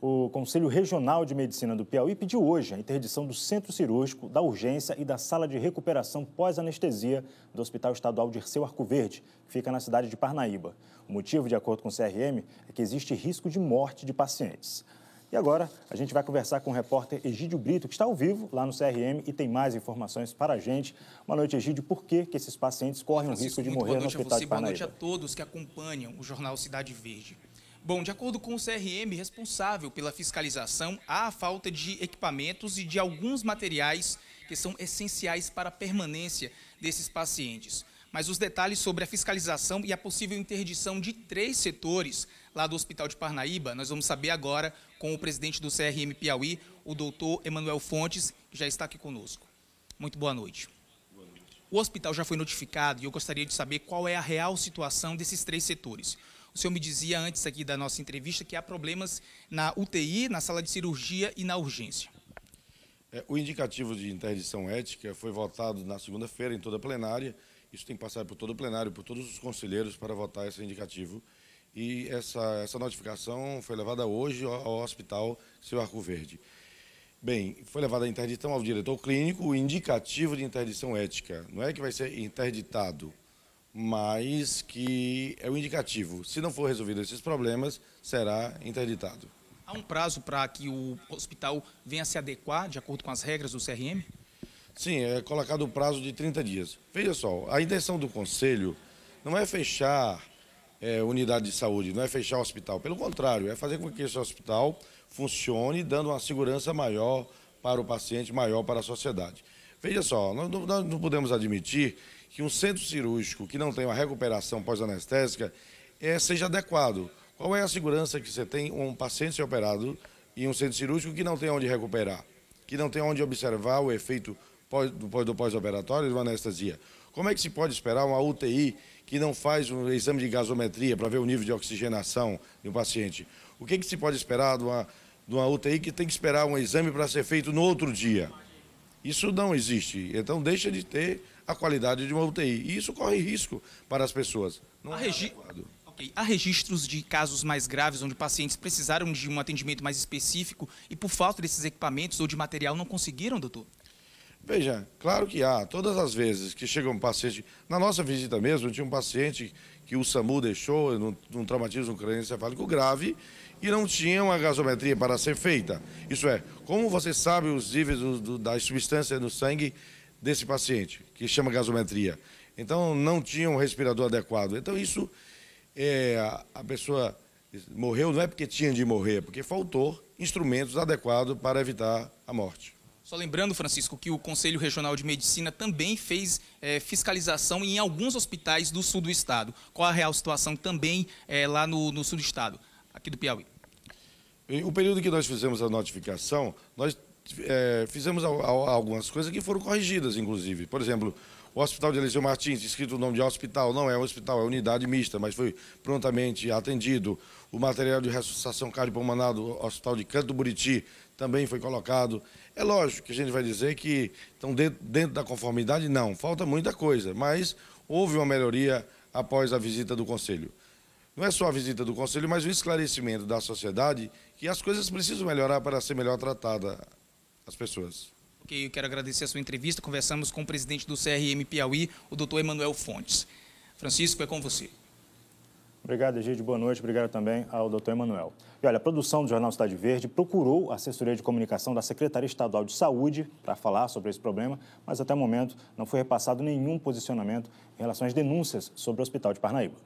O Conselho Regional de Medicina do Piauí pediu hoje a interdição do centro cirúrgico, da urgência e da sala de recuperação pós-anestesia do Hospital Estadual Dirceu Arcoverde, que fica na cidade de Parnaíba. O motivo, de acordo com o CRM, é que existe risco de morte de pacientes. E agora a gente vai conversar com o repórter Egídio Brito, que está ao vivo lá no CRM e tem mais informações para a gente. Boa noite, Egídio. Por que, que esses pacientes correm o risco de morrer no hospital de Parnaíba? Boa noite a todos que acompanham o jornal Cidade Verde. Bom, de acordo com o CRM, responsável pela fiscalização, há a falta de equipamentos e de alguns materiais que são essenciais para a permanência desses pacientes. Mas os detalhes sobre a fiscalização e a possível interdição de três setores lá do Hospital de Parnaíba, nós vamos saber agora com o presidente do CRM Piauí, o doutor Emanuel Fontes, que já está aqui conosco. Muito boa noite. boa noite. O hospital já foi notificado e eu gostaria de saber qual é a real situação desses três setores. O senhor me dizia antes aqui da nossa entrevista que há problemas na UTI, na sala de cirurgia e na urgência. É, o indicativo de interdição ética foi votado na segunda-feira em toda a plenária. Isso tem que passar por todo o plenário, por todos os conselheiros para votar esse indicativo. E essa, essa notificação foi levada hoje ao, ao Hospital Seu Arco Verde. Bem, foi levada a interdição ao diretor clínico o indicativo de interdição ética. Não é que vai ser interditado, mas que é o indicativo. Se não for resolvido esses problemas, será interditado. Há um prazo para que o hospital venha se adequar de acordo com as regras do CRM? Sim, é colocado o prazo de 30 dias. Veja só, a intenção do conselho não é fechar é, unidade de saúde, não é fechar o hospital. Pelo contrário, é fazer com que esse hospital funcione, dando uma segurança maior para o paciente, maior para a sociedade. Veja só, nós não podemos admitir que um centro cirúrgico que não tem uma recuperação pós-anestésica é, seja adequado. Qual é a segurança que você tem um paciente ser operado em um centro cirúrgico que não tem onde recuperar, que não tem onde observar o efeito pós, do pós-operatório da anestesia? Como é que se pode esperar uma UTI que não faz um exame de gasometria para ver o nível de oxigenação de um paciente? O que, é que se pode esperar de uma, de uma UTI que tem que esperar um exame para ser feito no outro dia? Isso não existe. Então deixa de ter a qualidade de uma UTI. E isso corre risco para as pessoas. Não a é regi... Okay. Há registros de casos mais graves onde pacientes precisaram de um atendimento mais específico e por falta desses equipamentos ou de material não conseguiram, doutor? Veja, claro que há, todas as vezes que chega um paciente, na nossa visita mesmo, tinha um paciente que o SAMU deixou num, num traumatismo crânioencefálico grave e não tinha uma gasometria para ser feita. Isso é, como você sabe os níveis do, do, das substâncias no sangue desse paciente, que chama gasometria? Então, não tinha um respirador adequado. Então, isso, é, a pessoa morreu não é porque tinha de morrer, é porque faltou instrumentos adequados para evitar a morte. Só lembrando, Francisco, que o Conselho Regional de Medicina também fez é, fiscalização em alguns hospitais do sul do estado. Qual a real situação também é, lá no, no sul do estado, aqui do Piauí? O período que nós fizemos a notificação, nós é, fizemos algumas coisas que foram corrigidas, inclusive. Por exemplo, o Hospital de Eliseu Martins, escrito o nome de hospital, não é hospital, é unidade mista, mas foi prontamente atendido. O material de ressuscitação cardiopulmonar do Hospital de Canto do Buriti também foi colocado. É lógico que a gente vai dizer que estão dentro, dentro da conformidade, não, falta muita coisa, mas houve uma melhoria após a visita do Conselho não é só a visita do Conselho, mas o esclarecimento da sociedade que as coisas precisam melhorar para ser melhor tratada as pessoas que eu quero agradecer a sua entrevista. Conversamos com o presidente do CRM Piauí, o doutor Emanuel Fontes. Francisco, é com você. Obrigado, Egídio. Boa noite. Obrigado também ao doutor Emanuel. E olha, a produção do Jornal Cidade Verde procurou a assessoria de comunicação da Secretaria Estadual de Saúde para falar sobre esse problema, mas até o momento não foi repassado nenhum posicionamento em relação às denúncias sobre o Hospital de Parnaíba.